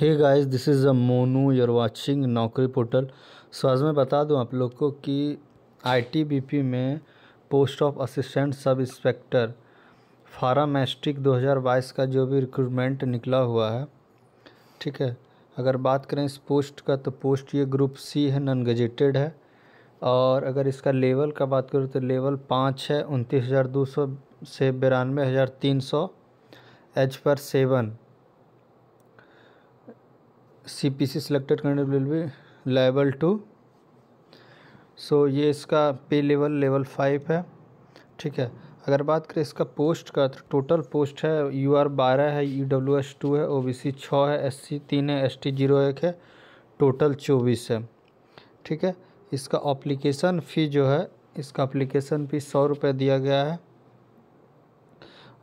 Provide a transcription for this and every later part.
hey guys this is a Monu you're watching Naukri portal so आज मैं बता दूं आप लोग को कि आईटीबीपी में post of assistant sub inspector pharmacist 2022 का जो भी रिक्रूटमेंट निकला हुआ है ठीक है अगर बात करें इस पोस्ट का तो पोस्ट ये ग्रुप सी है नॉन गजेटेड है और अगर इसका लेवल का बात करूँ तो लेवल पाँच है उनतीस हज़ार दो सौ से बिरानवे हज़ार तीन सौ एच पर seven C selected candidate will be level two so ये इसका पे लेवल लेवल फाइव है ठीक है अगर बात करें इसका पोस्ट का तो टोटल पोस्ट है यू आर बारह है ई डब्ल्यू एस टू है ओ बी सी छः है एस सी तीन है एस टी जीरो एक है टोटल चौबीस है ठीक है इसका अप्लीकेशन फ़ी जो है इसका अप्लीकेशन फ़ी सौ रुपये दिया गया है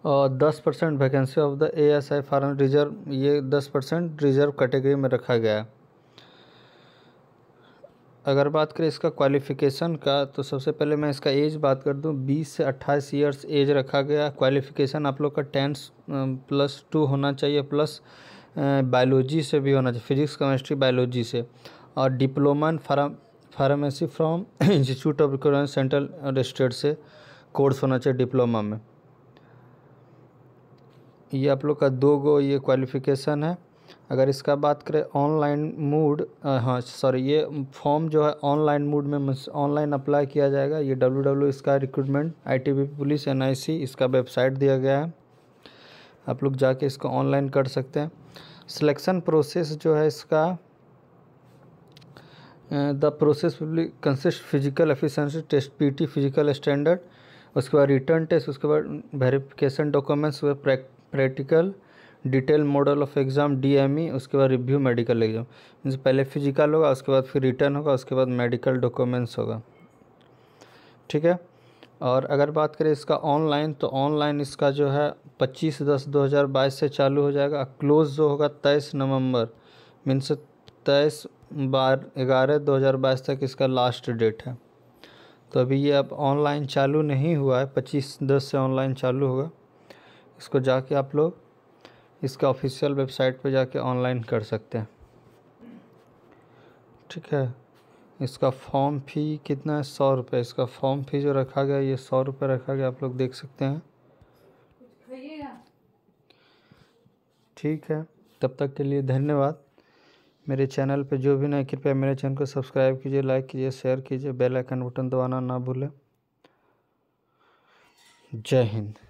और दस percent vacancy of the A S I pharm reserve ये दस परसेंट रिजर्व कैटेगरी में रखा गया है अगर बात करें इसका क्वालिफ़िकेशन का तो सबसे पहले मैं इसका एज बात कर दूं बीस से अट्ठाईस ईयर्स एज रखा गया क्वालिफ़िकेशन आप लोग का टेंथ प्लस टू होना चाहिए प्लस बायोलॉजी से भी होना चाहिए फिजिक्स केमिस्ट्री बायोलॉजी से और diploma in pharm pharmacy from institute of requirement central state से कोर्स होना चाहिए डिप्लोमा में ये आप लोग का दो गो ये क्वालिफिकेशन है अगर इसका बात करें ऑनलाइन मूड हाँ सॉरी ये फॉर्म जो है ऑनलाइन मूड में ऑनलाइन अप्लाई किया जाएगा ये डब्ल्यू डब्ल्यू e इसका रिक्रूटमेंट आई पुलिस एन इसका वेबसाइट दिया गया है आप लोग जाके इसको ऑनलाइन कर सकते हैं सिलेक्शन प्रोसेस जो है इसका the process consist physical efficiency test PT physical standard उसके बाद रिटर्न टेस्ट उसके बाद verification documents practical practical detail model of exam DME उसके बाद रिव्यू मेडिकल एग्ज़ाम मीन्स पहले फिजिकल होगा उसके बाद फिर रिटर्न होगा उसके बाद मेडिकल डॉक्यूमेंट्स होगा ठीक है और अगर बात करें इसका ऑनलाइन तो ऑनलाइन इसका जो है 25 दस 2022 से चालू हो जाएगा क्लोज जो होगा तेईस नवंबर मीन्स तेईस बार ग्यारह दो हज़ार बाईस तक इसका लास्ट डेट है तो अभी ये अब ऑनलाइन चालू नहीं हुआ है पच्चीस दस से ऑनलाइन चालू होगा इसको जाके आप लोग इसके ऑफिशियल वेबसाइट पे जाके ऑनलाइन कर सकते हैं ठीक है इसका फॉर्म फ़ी कितना है सौ रुपये इसका फॉर्म फ़ी जो रखा गया ये सौ रुपये रखा गया आप लोग देख सकते हैं ठीक है तब तक के लिए धन्यवाद मेरे चैनल पे जो भी नए कृपया मेरे चैनल को सब्सक्राइब कीजिए लाइक कीजिए शेयर कीजिए बेल आइकन बटन दबाना ना भूलें जय हिंद